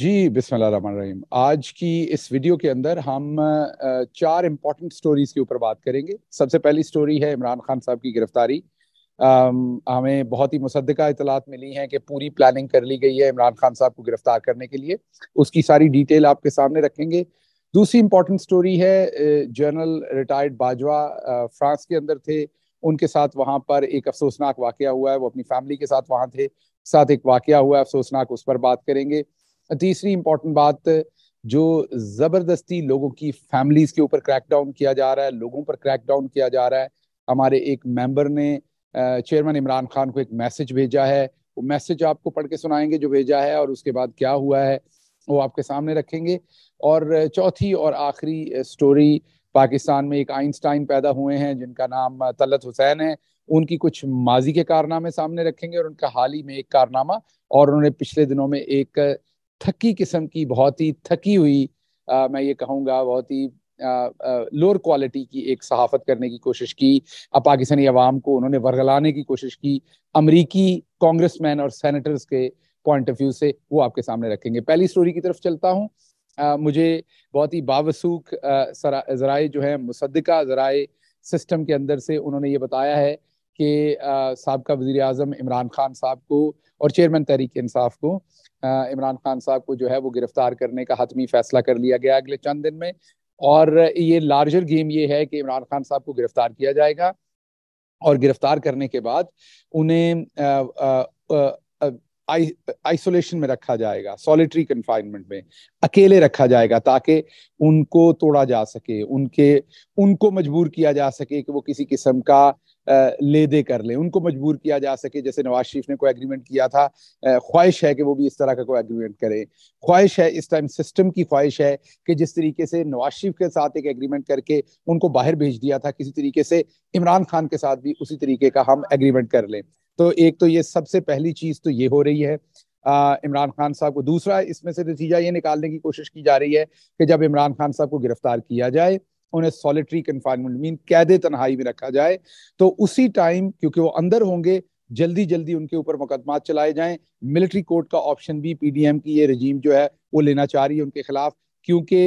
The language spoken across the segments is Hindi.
जी बिस्मिल्लाहिर्रहमानिर्रहीम आज की इस वीडियो के अंदर हम चार इम्पॉर्टेंट स्टोरीज के ऊपर बात करेंगे सबसे पहली स्टोरी है इमरान खान साहब की गिरफ्तारी हमें बहुत ही मुसदा इतलात मिली है कि पूरी प्लानिंग कर ली गई है इमरान खान साहब को गिरफ्तार करने के लिए उसकी सारी डिटेल आपके सामने रखेंगे दूसरी इम्पॉर्टेंट स्टोरी है जनरल रिटायर्ड बाजवा फ्रांस के अंदर थे उनके साथ वहाँ पर एक अफसोसनाक वाक़ हुआ है वो अपनी फैमिली के साथ वहाँ थे साथ एक वाक़ हुआ है अफसोसनाक उस पर बात करेंगे तीसरी इंपॉर्टेंट बात जो ज़बरदस्ती लोगों की फैमिलीज़ के ऊपर क्रैकडाउन किया जा रहा है लोगों पर क्रैक डाउन किया जा रहा है हमारे एक मेंबर ने चेयरमैन इमरान खान को एक मैसेज भेजा है वो मैसेज आपको पढ़ के सुनाएंगे जो भेजा है और उसके बाद क्या हुआ है वो आपके सामने रखेंगे और चौथी और आखिरी स्टोरी पाकिस्तान में एक आइंस्टाइन पैदा हुए हैं जिनका नाम तलत हुसैन है उनकी कुछ माजी के कारनामे सामने रखेंगे और उनका हाल ही में एक कारनामा और उन्होंने पिछले दिनों में एक थकी किस्म की बहुत ही थकी हुई आ, मैं ये कहूँगा बहुत ही लोअर क्वालिटी की एक सहाफत करने की कोशिश की अब पाकिस्तानी अवाम को उन्होंने वर्गलाने की कोशिश की अमरीकी कांग्रेसमैन और सैनिटर्स के पॉइंट ऑफ व्यू से वो आपके सामने रखेंगे पहली स्टोरी की तरफ चलता हूँ मुझे बहुत ही बावसूख ज़राए जो है मुसदा ज़राए सिस्टम के अंदर से उन्होंने ये बताया है कि सबका वजीर अजम इमरान खान साहब को और चेयरमैन तहरीक इंसाफ को इमरान खान साहब को जो है वो गिरफ़्तार करने का हतमी फैसला कर लिया गया अगले चंद दिन में और ये लार्जर गेम ये है कि इमरान खान साहब को गिरफ़्तार किया जाएगा और गिरफ़्तार करने के बाद उन्हें आइसोलेशन में रखा जाएगा सॉलिटरी कन्फाइनमेंट में अकेले रखा जाएगा ताकि उनको तोड़ा जा सके उनके उनको मजबूर किया जा सके कि वो किसी किस्म का ले दे कर लें उनको मजबूर किया जा सके जैसे नवाज शरीफ ने कोई एग्रीमेंट किया था ख्वाहिश है कि वो भी इस तरह का कोई एग्रीमेंट करें ख्वाहिश है इस टाइम सिस्टम की ख्वाहिश है कि जिस तरीके से नवाज शरीफ के साथ एक एग्रीमेंट करके उनको बाहर भेज दिया था किसी तरीके से इमरान खान के साथ भी उसी तरीके का हम एग्रीमेंट कर लें तो एक तो ये सबसे पहली चीज़ तो ये हो रही है इमरान खान साहब को दूसरा इसमें से नतीजा ये निकालने की कोशिश की जा रही है कि जब इमरान खान साहब को गिरफ्तार किया जाए उन्हें सॉलिटरी कन्फाइनमेंट मीन कैद तनहाई में रखा जाए तो उसी टाइम क्योंकि वो अंदर होंगे जल्दी जल्दी उनके ऊपर मुकदमा चलाए जाएं मिलिट्री कोर्ट का ऑप्शन भी पीडीएम की ये रजीम जो है वो लेना चाह रही है उनके खिलाफ क्योंकि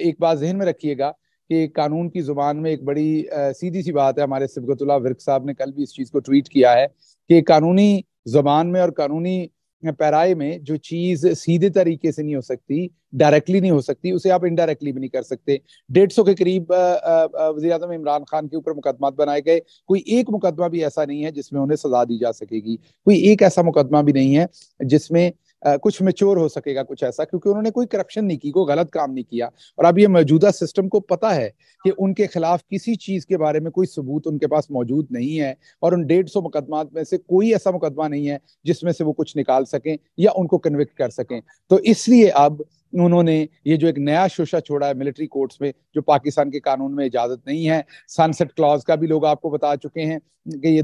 एक बात जहन में रखिएगा कि कानून की जुबान में एक बड़ी आ, सीधी सी बात है हमारे सिबगतुल्ला विरक साहब ने कल भी इस चीज़ को ट्वीट किया है कि कानूनी जुबान में और कानूनी पैराए में जो चीज सीधे तरीके से नहीं हो सकती डायरेक्टली नहीं हो सकती उसे आप इनडायरेक्टली भी नहीं कर सकते डेढ़ सौ के करीब वजी अजम इमरान खान के ऊपर मुकदमा बनाए गए कोई एक मुकदमा भी ऐसा नहीं है जिसमें उन्हें सजा दी जा सकेगी कोई एक ऐसा मुकदमा भी नहीं है जिसमें कुछ मेच्योर हो सकेगा कुछ ऐसा क्योंकि उन्होंने कोई करप्शन नहीं की कोई गलत काम नहीं किया और अब ये मौजूदा सिस्टम को पता है कि उनके खिलाफ किसी चीज़ के बारे में कोई सबूत उनके पास मौजूद नहीं है और उन डेढ़ सौ मुकदमा में से कोई ऐसा मुकदमा नहीं है जिसमें से वो कुछ निकाल सकें या उनको कन्विक्ट कर सकें तो इसलिए अब उन्होंने ये जो एक नया शोशा छोड़ा है मिलिट्री कोर्ट्स में जो पाकिस्तान के कानून में इजाजत नहीं है सनसेट क्लॉज का भी लोग आपको बता चुके हैं कि ये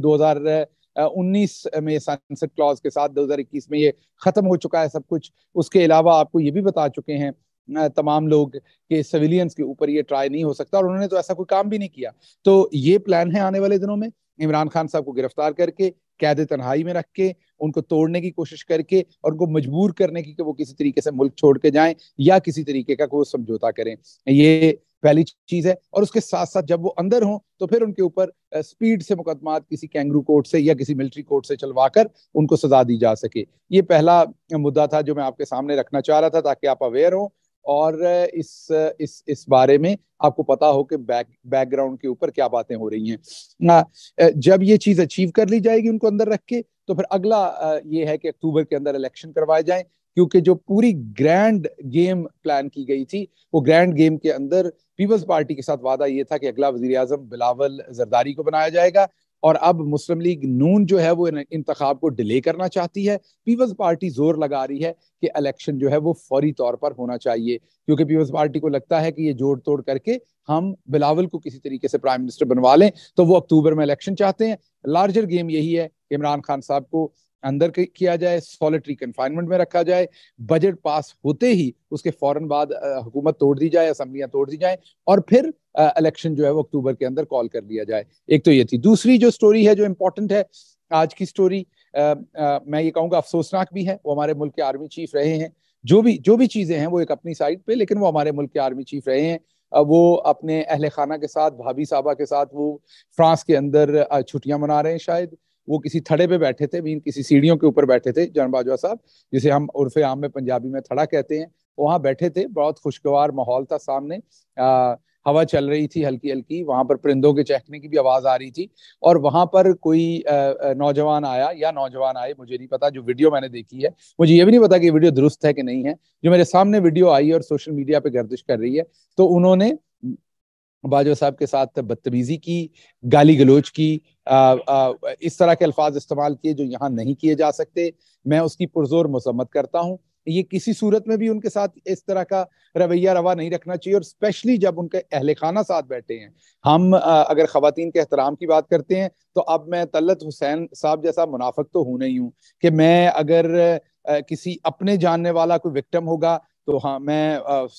उन्नीस में सनसेट क्लॉज के साथ 2021 में ये खत्म हो चुका है सब कुछ उसके अलावा आपको ये भी बता चुके हैं तमाम लोग के सिविलियंस के ऊपर ये ट्राई नहीं हो सकता और उन्होंने तो ऐसा कोई काम भी नहीं किया तो ये प्लान है आने वाले दिनों में इमरान खान साहब को गिरफ्तार करके कैद तनहाई में रख के उनको तोड़ने की कोशिश करके और उनको मजबूर करने की कि वो किसी तरीके से मुल्क छोड़ के जाएं या किसी तरीके का कोई समझौता करें ये पहली चीज है और उसके साथ साथ जब वो अंदर हों तो फिर उनके ऊपर स्पीड से मुकदमा किसी कैंगरू कोर्ट से या किसी मिलिट्री कोर्ट से चलवाकर उनको सजा दी जा सके ये पहला मुद्दा था जो मैं आपके सामने रखना चाह रहा था ताकि आप अवेयर हों और इस इस इस बारे में आपको पता हो कि बैक बैकग्राउंड के ऊपर क्या बातें हो रही हैं ना जब ये चीज़ अचीव कर ली जाएगी उनको अंदर रख के तो फिर अगला ये है कि अक्टूबर के अंदर इलेक्शन करवाए जाएं क्योंकि जो पूरी ग्रैंड गेम प्लान की गई थी वो ग्रैंड गेम के अंदर पीपल्स पार्टी के साथ वादा ये था कि अगला वजी आजम बिलावल जरदारी को बनाया जाएगा और अब मुस्लिम लीग नून जो है वो इंतखाब को डिले करना चाहती है पीपल्स पार्टी जोर लगा रही है कि इलेक्शन जो है वो फौरी तौर पर होना चाहिए क्योंकि पीपल्स पार्टी को लगता है कि ये जोड़ तोड़ करके हम बिलावल को किसी तरीके से प्राइम मिनिस्टर बनवा लें तो वो अक्टूबर में इलेक्शन चाहते हैं लार्जर गेम यही है इमरान खान साहब को अंदर किया जाए सॉलिटरी कन्फाइनमेंट में रखा जाए बजट पास होते ही उसके फौरन बाद हुकूमत तोड़ दी जाए असम्बलियां तोड़ दी जाए और फिर इलेक्शन जो है वो अक्टूबर के अंदर कॉल कर लिया जाए एक तो ये थी दूसरी जो स्टोरी है जो इम्पोर्टेंट है आज की स्टोरी आ, आ, मैं ये कहूँगा अफसोसनाक भी है वो हमारे मुल्क के आर्मी चीफ रहे हैं जो भी जो भी चीज़ें हैं वो एक अपनी साइड पे लेकिन वो हमारे मुल्क के आर्मी चीफ रहे हैं वो अपने अहल खाना के साथ भाभी साहबा के साथ वो फ्रांस के अंदर छुट्टियां मना रहे हैं शायद वो किसी थड़े पे बैठे थे मीन किसी सीढ़ियों के ऊपर बैठे थे जन बाजवा साहब जिसे हम उर्फ आम में पंजाबी में थड़ा कहते हैं वहाँ बैठे थे बहुत खुशगवार माहौल था सामने आ, हवा चल रही थी हल्की हल्की वहाँ पर परिंदों के चहकने की भी आवाज़ आ रही थी और वहाँ पर कोई नौजवान आया या नौजवान आए मुझे नहीं पता जो वीडियो मैंने देखी है मुझे ये भी नहीं पता कि वीडियो दुरुस्त है कि नहीं है जो मेरे सामने वीडियो आई और सोशल मीडिया पे गर्दिश कर रही है तो उन्होंने बाजवा साहब के साथ बदतमीजी की गाली गलोच की इस तरह के अल्फाज इस्तेमाल किए जो यहाँ नहीं किए जा सकते मैं उसकी पुरजोर मजम्मत करता हूँ ये किसी सूरत में भी उनके साथ इस तरह का रवैया रवा नहीं रखना चाहिए और स्पेशली जब उनके अहल खाना साथ बैठे हैं हम अगर खातन के एहतराम की बात करते हैं तो अब मैं तलत हुसैन साहब जैसा मुनाफक तो हूँ नहीं हूँ कि मैं अगर किसी अपने जानने वाला कोई विक्टम होगा तो हाँ मैं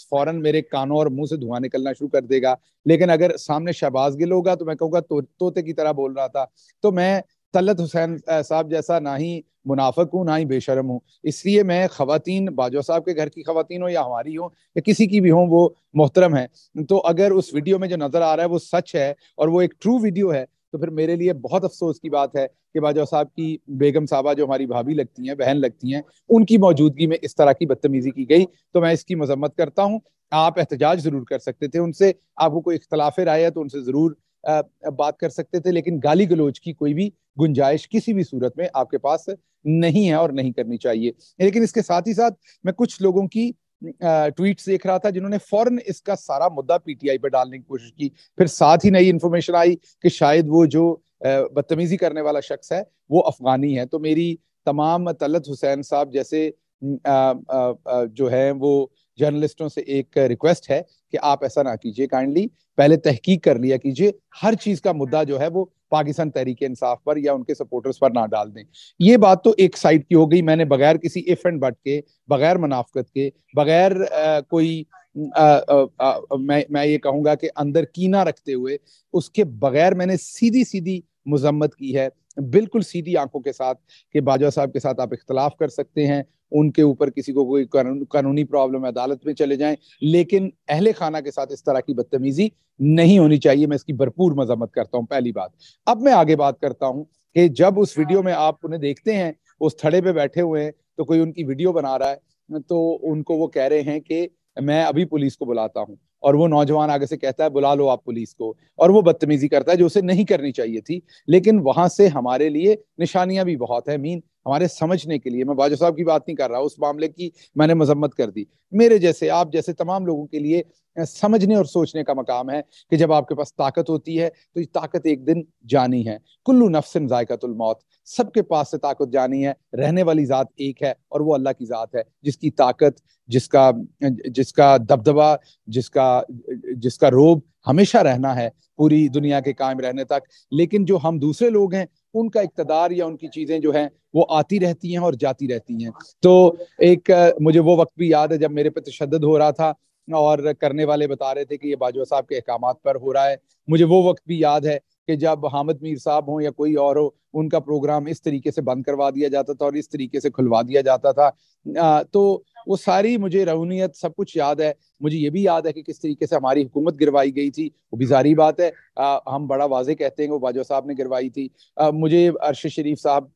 फौरन मेरे कानों और मुंह से धुआं निकलना शुरू कर देगा लेकिन अगर सामने शहबाज गिल होगा तो मैं कहूँगा तो, तोते की तरह बोल रहा था तो मैं तलत हुसैन साहब जैसा ना ही मुनाफक हूँ ना ही बेशरम हूँ इसलिए मैं खातन बाजवा साहब के घर की खातन हो या हमारी हो या किसी की भी हो वो मोहतरम है तो अगर उस वीडियो में जो नज़र आ रहा है वो सच है और वो एक ट्रू वीडियो है तो फिर मेरे लिए बहुत अफसोस की बात है कि बाजवा साहब की बेगम साहबा जो हमारी भाभी लगती हैं बहन लगती हैं उनकी मौजूदगी में इस तरह की बदतमीजी की गई तो मैं इसकी मजम्मत करता हूँ आप एहतजाज जरूर कर सकते थे उनसे आपको कोई इख्तलाफ राय है तो उनसे जरूर बात कर सकते थे लेकिन गाली गलोच की कोई भी गुंजाइश किसी भी सूरत में आपके पास नहीं है और नहीं करनी चाहिए लेकिन इसके साथ ही साथ मैं कुछ लोगों की ट्वीट देख रहा था जिन्होंने फौरन इसका सारा मुद्दा पीटीआई पर डालने की कोशिश की फिर साथ ही नई इन्फॉर्मेशन आई कि शायद वो जो बदतमीजी करने वाला शख्स है वो अफगानी है तो मेरी तमाम तलत हुसैन साहब जैसे आ, आ, आ, जो है वो जर्नलिस्टों से एक रिक्वेस्ट है कि आप ऐसा ना कीजिए काइंडली पहले तहकीक कर लिया कीजिए हर चीज का मुद्दा जो है वो पाकिस्तान तहरीक इंसाफ पर या उनके सपोर्टर्स पर ना डाल दें ये बात तो एक साइड की हो गई मैंने बगैर किसी इफ एंड बट के बगैर मुनाफ्त के बगैर कोई आ, आ, आ, मैं मैं ये कहूंगा कि अंदर कीना रखते हुए उसके बगैर मैंने सीधी सीधी मजम्मत की है बिल्कुल सीधी आंखों के साथ कि बाजवा साहब के साथ आप इख्तलाफ कर सकते हैं उनके ऊपर किसी को कोई कानूनी प्रॉब्लम है अदालत में चले जाएं लेकिन अहले खाना के साथ इस तरह की बदतमीजी नहीं होनी चाहिए मैं इसकी भरपूर मजम्मत करता हूँ पहली बात अब मैं आगे बात करता हूँ कि जब उस वीडियो में आप उन्हें देखते हैं उस थड़े पे बैठे हुए हैं तो कोई उनकी वीडियो बना रहा है तो उनको वो कह रहे हैं कि मैं अभी पुलिस को बुलाता हूँ और वो नौजवान आगे से कहता है बुला लो आप पुलिस को और वो बदतमीजी करता है जो उसे नहीं करनी चाहिए थी लेकिन वहां से हमारे लिए निशानियां भी बहुत है मीन हमारे समझने के लिए मैं बाजू साहब की बात नहीं कर रहा उस मामले की मैंने मजम्मत कर दी मेरे जैसे आप जैसे तमाम लोगों के लिए समझने और सोचने का मकाम है कि जब आपके पास ताकत होती है तो ये ताकत एक दिन जानी है कुल्लू नफसन जायकतुल मौत सबके पास से ताकत जानी है रहने वाली ज़ात एक है और वो अल्लाह की ज़ात है जिसकी ताकत जिसका जिसका दबदबा जिसका जिसका रोब हमेशा रहना है पूरी दुनिया के कायम रहने तक लेकिन जो हम दूसरे लोग हैं उनका इकतदार या उनकी चीज़ें जो हैं वो आती रहती हैं और जाती रहती हैं तो एक मुझे वो वक्त भी याद है जब मेरे पे तशद हो रहा था और करने वाले बता रहे थे कि ये बाजवा साहब के अहकाम पर हो रहा है मुझे वो वक्त भी याद है कि जब हामिद मीर साहब हों या कोई और हो उनका प्रोग्राम इस तरीके से बंद करवा दिया जाता था और इस तरीके से खुलवा दिया जाता था आ, तो वो सारी मुझे रवनीत सब कुछ याद है मुझे ये भी याद है कि किस तरीके से हमारी हुकूमत गिरवाई गई थी वो भी हम्म। सारी बात है आ, हम बड़ा वाजे कहते हैं वो बाजवा साहब ने गिरवाई थी आ, मुझे अरशद शरीफ साहब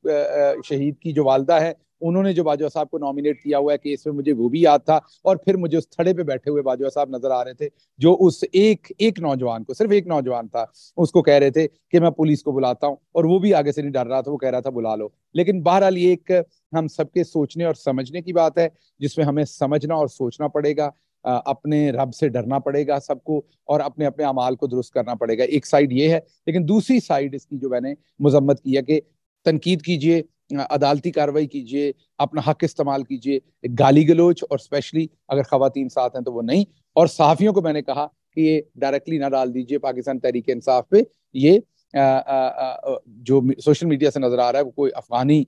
शहीद की जो वालदा है उन्होंने जो बाजवा साहब को नॉमिनेट किया हुआ है केस में मुझे वो भी याद था और फिर मुझे उस थड़े पे बैठे हुए बाजवा साहब नजर आ रहे थे जो उस एक एक नौजवान को सिर्फ एक नौजवान था उसको कह रहे थे कि मैं पुलिस को बुलाता हूँ और वो भी आगे से नहीं डर रहा था वो कह रहा था बुला लो लेकिन बहरहाल ये एक हम सबके सोचने और समझने की बात है जिसमें हमें समझना और सोचना पड़ेगा अपने रब से डरना पड़ेगा सबको और अपने अपने अमाल को दुरुस्त करना पड़ेगा एक साइड ये है लेकिन दूसरी साइड इसकी जो मैंने मजम्मत की है कि तनकीद कीजिए अदालती कार्रवाई कीजिए अपना हक इस्तेमाल कीजिए गाली गलोच और स्पेशली अगर खातन साथ हैं तो वो नहीं और सहाफ़ियों को मैंने कहा कि ये डायरेक्टली ना डाल दीजिए पाकिस्तान तहरीक इंसाफ पे ये आ, आ, आ, जो सोशल मीडिया से नजर आ रहा है वो कोई अफगानी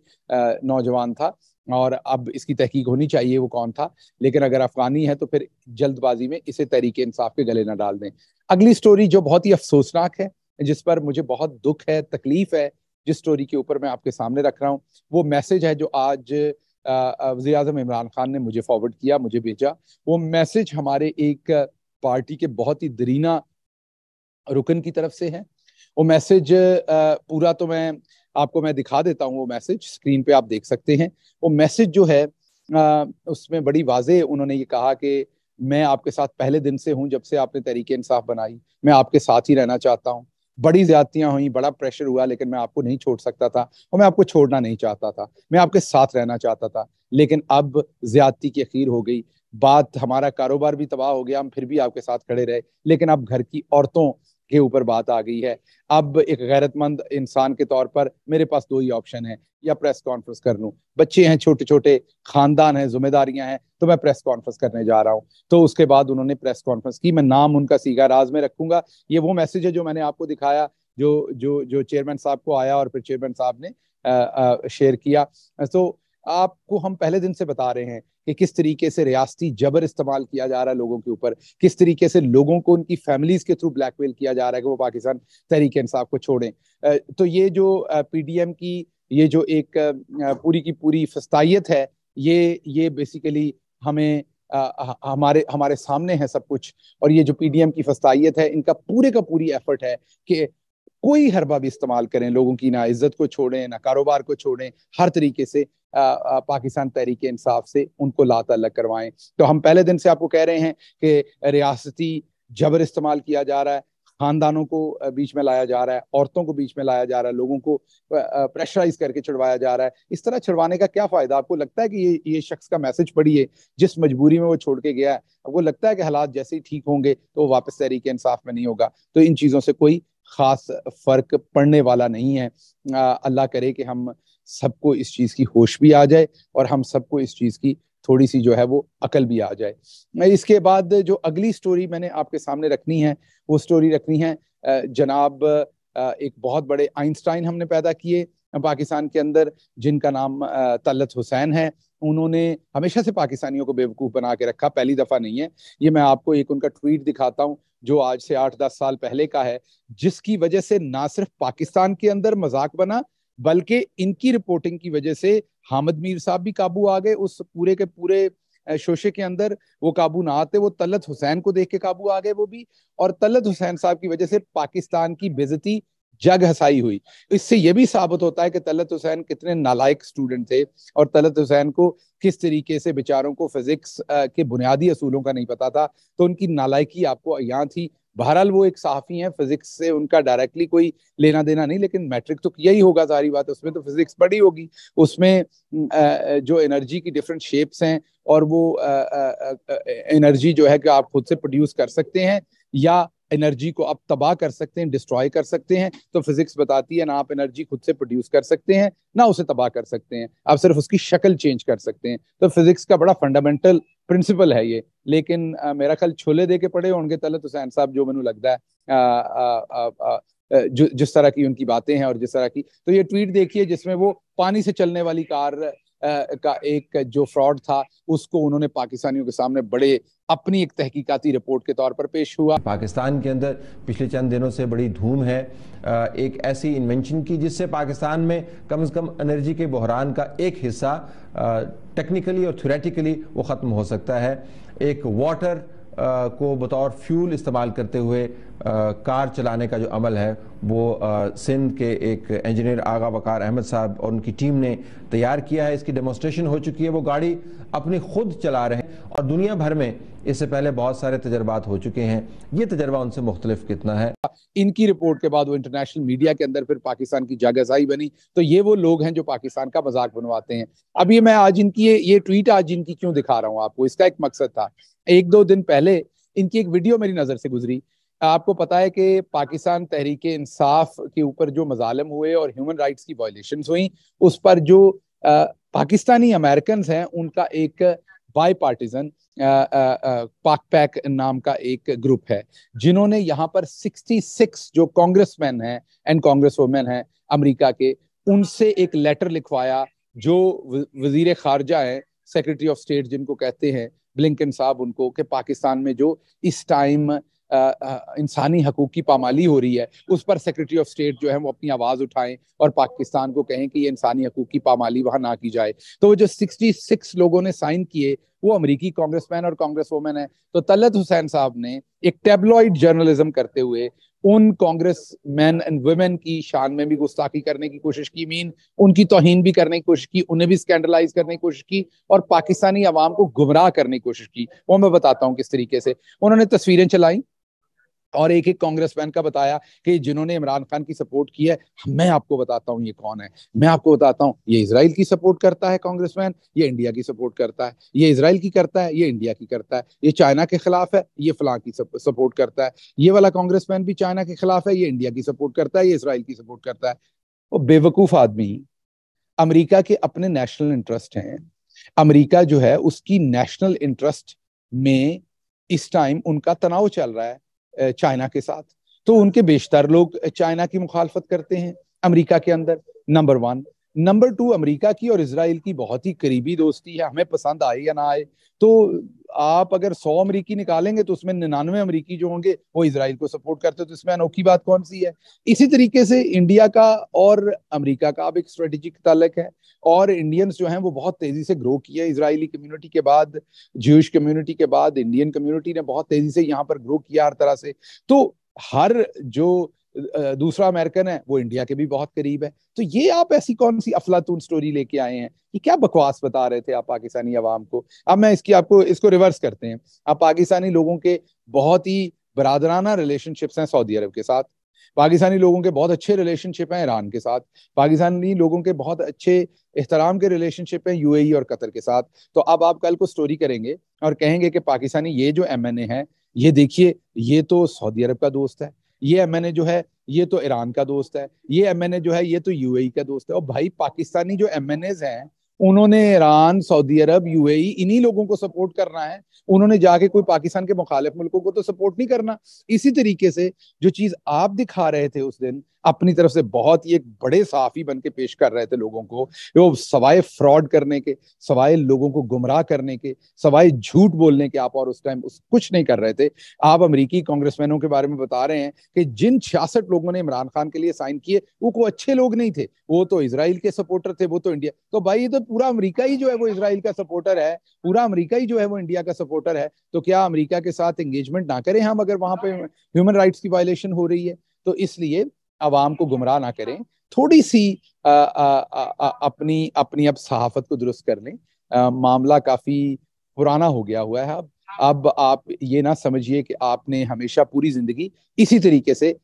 नौजवान था और अब इसकी तहकीक होनी चाहिए वो कौन था लेकिन अगर अफगानी है तो फिर जल्दबाजी में इसे तहरीक इंसाफ के गले ना डाल दें अगली स्टोरी जो बहुत ही अफसोसनाक है जिस पर मुझे बहुत दुख है तकलीफ है जिस स्टोरी के ऊपर मैं आपके सामने रख रहा हूँ वो मैसेज है जो आज वजी अजम इमरान खान ने मुझे फॉरवर्ड किया मुझे भेजा वो मैसेज हमारे एक पार्टी के बहुत ही दरीना रुकन की तरफ से है वो मैसेज पूरा तो मैं आपको मैं दिखा देता हूँ वो मैसेज स्क्रीन पे आप देख सकते हैं वो मैसेज जो है उसमें बड़ी वाजे उन्होंने ये कहा कि मैं आपके साथ पहले दिन से हूँ जब से आपने तरीके इंसाफ बनाई मैं आपके साथ ही रहना चाहता हूँ बड़ी ज्यादतियां हुई बड़ा प्रेशर हुआ लेकिन मैं आपको नहीं छोड़ सकता था और मैं आपको छोड़ना नहीं चाहता था मैं आपके साथ रहना चाहता था लेकिन अब ज्यादती की अखीर हो गई बात हमारा कारोबार भी तबाह हो गया हम फिर भी आपके साथ खड़े रहे लेकिन अब घर की औरतों के ऊपर बात आ गई है अब एक गैरतमंद इंसान के तौर पर मेरे पास दो ही ऑप्शन है या प्रेस कॉन्फ्रेंस कर लूँ बच्चे हैं छोटे छोटे खानदान हैं जिम्मेदारियां हैं तो मैं प्रेस कॉन्फ्रेंस करने जा रहा हूँ तो उसके बाद उन्होंने प्रेस कॉन्फ्रेंस की मैं नाम उनका सीधा राज में रखूंगा ये वो मैसेज है जो मैंने आपको दिखाया जो जो जो चेयरमैन साहब को आया और फिर चेयरमैन साहब ने शेयर किया तो आपको हम पहले दिन से बता रहे हैं कि किस तरीके से रियासती जबर इस्तेमाल किया जा रहा है लोगों के ऊपर किस तरीके से लोगों को उनकी फैमिलीज के थ्रू ब्लैकमेल किया जा रहा है कि वो पाकिस्तान तहरीक इंसाफ को छोड़ें तो ये जो पीडीएम की ये जो एक पूरी की पूरी फस्ताइत है ये ये बेसिकली हमें आ, हमारे हमारे सामने है सब कुछ और ये जो पीडीएम की फस्ताइत है इनका पूरे का पूरी एफर्ट है कि कोई हरबा भी इस्तेमाल करें लोगों की ना इज्जत को छोड़ें ना कारोबार को छोड़ें हर तरीके से आ, आ, पाकिस्तान तहरीक इंसाफ से उनको अलग करवाएं तो हम पहले दिन से आपको कह रहे हैं कि रियासती जबर इस्तेमाल किया जा रहा है खानदानों को बीच में लाया जा रहा है औरतों को बीच में लाया जा रहा है लोगों को प्रेशराइज करके छुड़वाया जा रहा है इस तरह छुड़वाने का क्या फायदा आपको लगता है कि ये ये शख्स का मैसेज पढ़िए जिस मजबूरी में वो छोड़ के गया है आपको लगता है कि हालात जैसे ही ठीक होंगे तो वो वापस तहरीक इंसाफ में नहीं होगा तो इन चीज़ों से कोई ख़ास फ़र्क पड़ने वाला नहीं है अल्लाह करे कि हम सबको इस चीज़ की होश भी आ जाए और हम सबको इस चीज़ की थोड़ी सी जो है वो अकल भी आ जाए इसके बाद जो अगली स्टोरी मैंने आपके सामने रखनी है वो स्टोरी रखनी है जनाब एक बहुत बड़े आइंस्टाइन हमने पैदा किए पाकिस्तान के अंदर जिनका नाम तलत हुसैन है उन्होंने हमेशा से पाकिस्तानियों को बेवकूफ़ बना के रखा पहली दफ़ा नहीं है ये मैं आपको एक उनका ट्वीट दिखाता हूँ जो आज से आठ दस साल पहले का है जिसकी वजह से ना सिर्फ पाकिस्तान के अंदर मजाक बना बल्कि इनकी रिपोर्टिंग की वजह से हामिद मीर साहब भी काबू आ गए उस पूरे के पूरे शोशे के अंदर वो काबू ना आते वो तलत हुसैन को देख के काबू आ गए वो भी और तलत हुसैन साहब की वजह से पाकिस्तान की बेजती जग हसाई हुई इससे यह भी साबित होता है कि तलत हुसैन कितने नालायक स्टूडेंट थे और तलत हुसैन को किस तरीके से बेचारों को फिजिक्स के बुनियादी असूलों का नहीं पता था तो उनकी नालायकी आपको यहाँ थी बहरहाल वो एक साफी हैं फिजिक्स से उनका डायरेक्टली कोई लेना देना नहीं लेकिन मैट्रिक तो किया ही होगा सारी बात उसमें तो फिजिक्स बड़ी होगी उसमें जो एनर्जी की डिफरेंट शेप्स हैं और वो एनर्जी जो है कि आप खुद से प्रोड्यूस कर सकते हैं या एनर्जी को आप तबाह कर सकते हैं डिस्ट्रॉय कर सकते हैं तो फिजिक्स बताती है ना आप एनर्जी खुद से प्रोड्यूस कर सकते हैं ना उसे तबाह कर सकते हैं आप सिर्फ उसकी शक्ल चेंज कर सकते हैं तो फिजिक्स का बड़ा फंडामेंटल प्रिंसिपल है ये लेकिन आ, मेरा ख्याल छोले दे के पड़े होंगे तलत तो हुसैन साहब जो मैंने लगता है आ, आ, आ, आ, जिस तरह की उनकी बातें हैं और जिस तरह की तो ये ट्वीट देखिए जिसमें वो पानी से चलने वाली कार का एक जो फ्रॉड था उसको उन्होंने पाकिस्तानियों के सामने बड़े अपनी एक तहकीकाती रिपोर्ट के तौर पर पेश हुआ पाकिस्तान के अंदर पिछले चंद दिनों से बड़ी धूम है एक ऐसी इन्वेंशन की जिससे पाकिस्तान में कम से कम एनर्जी के बहरान का एक हिस्सा टेक्निकली और थ्योरेटिकली वो ख़त्म हो सकता है एक वाटर को बतौर फ्यूल इस्तेमाल करते हुए कार चलाने का जो अमल है वो सिंध के एक इंजीनियर आगा वकार अहमद साहब और उनकी टीम ने तैयार किया है इसकी डेमोस्ट्रेशन हो चुकी है वो गाड़ी अपनी खुद चला रहे हैं और दुनिया भर में इससे पहले बहुत सारे तजर्बात हो चुके हैं ये तजर्बा उनसे मुख्तलिफ कितना है इनकी रिपोर्ट के बाद वो इंटरनेशनल मीडिया के अंदर फिर पाकिस्तान की जागजाई बनी तो ये वो लोग हैं जो पाकिस्तान का मजाक बनवाते हैं अब ये मैं आज इनकी ये, ये ट्वीट आज इनकी क्यों दिखा रहा हूँ आपको इसका एक मकसद था एक दो दिन पहले इनकी एक वीडियो मेरी नज़र से गुजरी आपको पता है कि पाकिस्तान तहरीक इंसाफ के ऊपर जो मजालम हुए और ह्यूमन राइट्स की वायलेशन हुई उस पर जो आ, पाकिस्तानी अमेरिकन हैं उनका एक बाई पार्टीजन पाक पैक नाम का एक ग्रुप है जिन्होंने यहाँ पर 66 जो कांग्रेस मैन है एंड कांग्रेस वुमेन है अमरीका के उनसे एक लेटर लिखवाया जो वजीर खारजा हैं सेक्रेटरी ऑफ स्टेट जिनको कहते हैं ब्लिंकन साहब उनको कि पाकिस्तान में जो इस टाइम इंसानी हकूक़ की पामाली हो रही है उस पर सेक्रेटरी ऑफ स्टेट जो है वो अपनी आवाज़ उठाएं और पाकिस्तान को कहें कि ये इंसानी हकूक़ की पामाली वहां ना की जाए तो वो जो सिक्सटी सिक्स लोगों ने साइन किए वो अमरीकी कांग्रेसमैन और कांग्रेस वोमेन है तो तलत हुसैन साहब ने एक टेबलॉइड जर्नलिज्म करते हुए उन कांग्रेस मैन एंड वुमेन की शान में भी गुस्ताखी करने की कोशिश की मीन उनकी तोहन भी करने की कोशिश की उन्हें भी स्कैंडलाइज करने की कोशिश की और पाकिस्तानी आवाम को गुमराह करने की कोशिश की वो मैं बताता हूँ किस तरीके से उन्होंने तस्वीरें चलाई और एक एक कांग्रेस मैन का बताया कि जिन्होंने इमरान खान की सपोर्ट की है मैं आपको बताता हूँ ये कौन है मैं आपको बताता हूँ ये इसराइल की सपोर्ट करता है कांग्रेस मैन ये इंडिया की सपोर्ट करता है ये इसराइल की करता है ये इंडिया की करता है ये चाइना के खिलाफ है ये फला की सपोर्ट करता है ये वाला कांग्रेस मैन भी चाइना के खिलाफ है ये इंडिया की सपोर्ट करता है ये इसराइल की सपोर्ट करता है वो बेवकूफ आदमी अमरीका के अपने नेशनल इंटरेस्ट हैं अमरीका जो है उसकी नेशनल इंटरेस्ट में इस टाइम उनका तनाव चल रहा है चाइना के साथ तो उनके बेशतर लोग चाइना की मुखालफत करते हैं अमेरिका के अंदर number one number two America की और इसराइल की बहुत ही करीबी दोस्ती है हमें पसंद आए या ना आए तो आप अगर सौ अमरीकी निकालेंगे तो उसमें निन्यानवे अमरीकी जो होंगे वो इसराइल को सपोर्ट करते हो तो इसमें अनोखी बात कौन सी है इसी तरीके से इंडिया का और अमेरिका का अब एक स्ट्रेटेजिक तलक है और इंडियंस जो हैं वो बहुत तेज़ी से ग्रो किया इसराइली कम्युनिटी के बाद ज्यूश कम्युनिटी के बाद इंडियन कम्युनिटी ने बहुत तेज़ी से यहाँ पर ग्रो किया हर तरह से तो हर जो दूसरा अमेरिकन है वो इंडिया के भी बहुत करीब है तो ये आप ऐसी कौन सी अफलातून स्टोरी लेके आए हैं कि क्या बकवास बता रहे थे आप पाकिस्तानी आवाम को अब मैं इसकी आपको इसको रिवर्स करते हैं आप पाकिस्तानी लोगों के बहुत ही बरदराना रिलेशनशिप्स हैं सऊदी अरब के साथ पाकिस्तानी लोगों के बहुत अच्छे रिलेशनशिप हैं ईरान के साथ पाकिस्तानी लोगों के बहुत अच्छे एहतराम के रिलेशनशिप हैं यूएई e और कतर के साथ तो अब आप कल को स्टोरी करेंगे और कहेंगे कि पाकिस्तानी ये जो एमएनए है ये देखिए ये तो सऊदी अरब का दोस्त है ये एम एन ए जो है ये तो ईरान का दोस्त है ये एम एन ए जो है ये तो यूएई e का दोस्त है और भाई पाकिस्तानी जो एम एन एज हैं उन्होंने ईरान सऊदी अरब यूएई इन्हीं लोगों को सपोर्ट करना है उन्होंने जाके कोई पाकिस्तान के मुखालिफ मुल्कों को तो सपोर्ट नहीं करना इसी तरीके से जो चीज आप दिखा रहे थे उस दिन अपनी तरफ से बहुत ही एक बड़े साफी बन के पेश कर रहे थे लोगों को वो सवाए फ्रॉड करने के सवाए लोगों को गुमराह करने के सवाए झूठ बोलने के आप और उस टाइम उस कुछ नहीं कर रहे थे आप अमरीकी कांग्रेसमैनों के बारे में बता रहे हैं कि जिन छियासठ लोगों ने इमरान खान के लिए साइन किए वो को अच्छे लोग नहीं थे वो तो इसराइल के सपोर्टर थे वो तो इंडिया तो भाई ये तो पूरा अमेरिका ही जो है वो इसराइल का सपोर्टर है पूरा अमेरिका ही जो है वो इंडिया का सपोर्टर है तो क्या अमेरिका के साथ एंगेजमेंट ना करें हम अगर वहां पे ह्यूमन राइट्स की वायलेशन हो रही है तो इसलिए आवाम को गुमराह ना करें थोड़ी सी आ, आ, आ, आ, अपनी अपनी अब सहाफत को दुरुस्त कर लें आ, मामला काफी पुराना हो गया हुआ है अब अब आप ये ना समझिए कि आपने हमेशा पूरी जिंदगी इसी तरीके से